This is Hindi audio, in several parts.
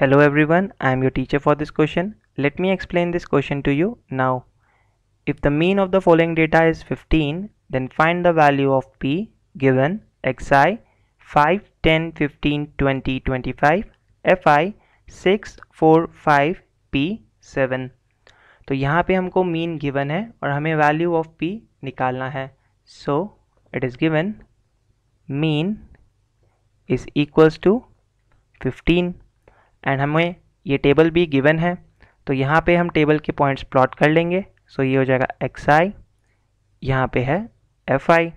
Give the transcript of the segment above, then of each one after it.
Hello everyone, I am your teacher for this question. Let me explain this question to you now. If the mean of the following data is 15, then find the value of P given xi 5, 10, 15, 20, 25, fi 6, 4, 5, p 7. तो यहाँ पे हमको मीन गिवन है और हमें वैल्यू ऑफ p निकालना है so it is given mean is equals to 15 and हमें ये टेबल भी गिवन है तो यहाँ पे हम टेबल के पॉइंट्स प्लॉट कर लेंगे सो ये हो जाएगा एक्स आई यहाँ पर है एफ आई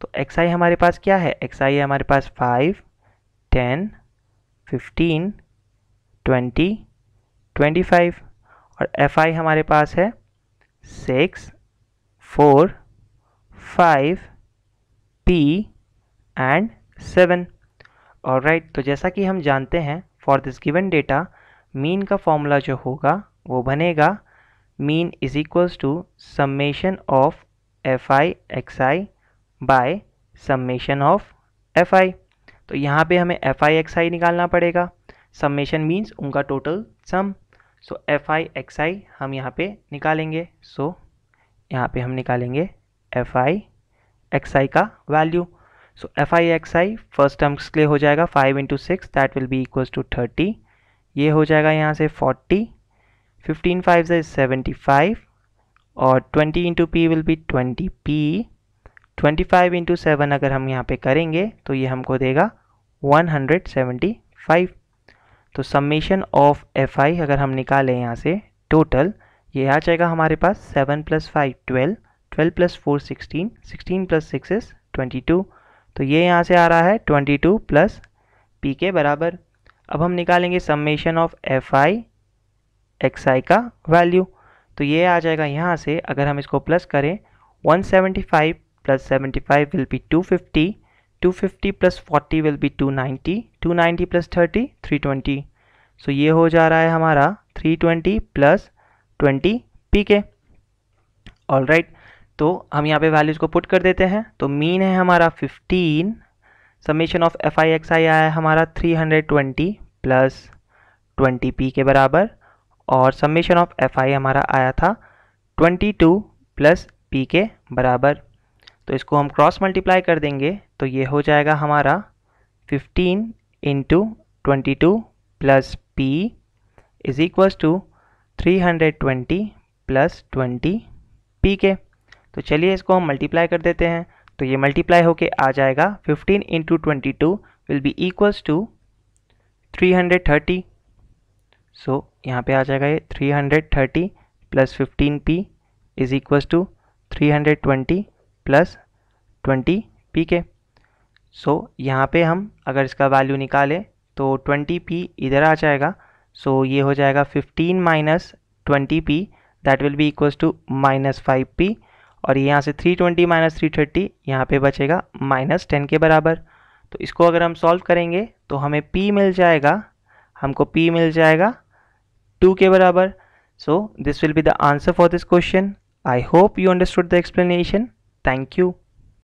तो एक्स आई हमारे पास क्या है एक्स आई है हमारे पास five ten fifteen twenty twenty five और एफ आई हमारे पास है six four five P and seven और राइट तो जैसा कि हम जानते हैं for this given data mean का फॉर्मूला जो होगा वो बनेगा mean is equals to summation of F I X I by summation of F I तो यहाँ पे हमें एफ आई एक्स आई निकालना पड़ेगा समेशन मीन्स उनका total sum so F I X I हम यहाँ पे निकालेंगे सो so, यहाँ पे हम निकालेंगे एफ आई एक्स आई का value so F I X I first terms के लिए हो जाएगा five into six that will be equal to thirty ये हो जाएगा यहाँ से फोर्टी फिफ्टीन फाइव से सेवेंटी फाइव और twenty into P will be twenty P twenty five into seven अगर हम यहाँ पे करेंगे तो ये हमको देगा वन हंड्रेड सेवेंटी फाइव तो सम्मेशन ऑफ एफ आई अगर हम निकालें यहाँ से टोटल ये आ जाएगा हमारे पास seven plus five twelve twelve plus four sixteen sixteen plus six is twenty two तो ये यहाँ से आ रहा है 22 टू प्लस पी के बराबर अब हम निकालेंगे summation of F I X I का वैल्यू तो ये आ जाएगा यहाँ से अगर हम इसको प्लस करें 175 seventy five plus seventy five will be two fifty two fifty plus forty will be two ninety two ninety plus thirty three twenty so ये हो जा रहा है हमारा three twenty plus twenty P के ऑल राइट तो हम यहाँ पे वैल्यूज़ को पुट कर देते हैं तो मीन है हमारा 15 summation of F I X I आया हमारा 320 प्लस 20 पी के बराबर और समेशन ऑफ एफ आई हमारा आया था 22 प्लस पी के बराबर तो इसको हम क्रॉस मल्टीप्लाई कर देंगे तो ये हो जाएगा हमारा 15 into twenty two plus P is equals to 320 plus 20 P के तो चलिए इसको हम मल्टीप्लाई कर देते हैं तो ये मल्टीप्लाई होके आ जाएगा fifteen into twenty two will be equals to three hundred thirty so यहाँ पे आ जाएगा ये three hundred thirty plus fifteen P is equals to three hundred twenty plus twenty P के सो so, यहाँ पे हम अगर इसका वैल्यू निकालें तो ट्वेंटी पी इधर आ जाएगा सो so, ये हो जाएगा fifteen minus twenty P that will be equals to minus five P और ये यहाँ से three twenty minus three thirty यहाँ पर बचेगा माइनस टेन के बराबर तो इसको अगर हम सॉल्व करेंगे तो हमें P मिल जाएगा हमको P मिल जाएगा टू के बराबर so this will be the answer for this question I hope you understood the explanation thank you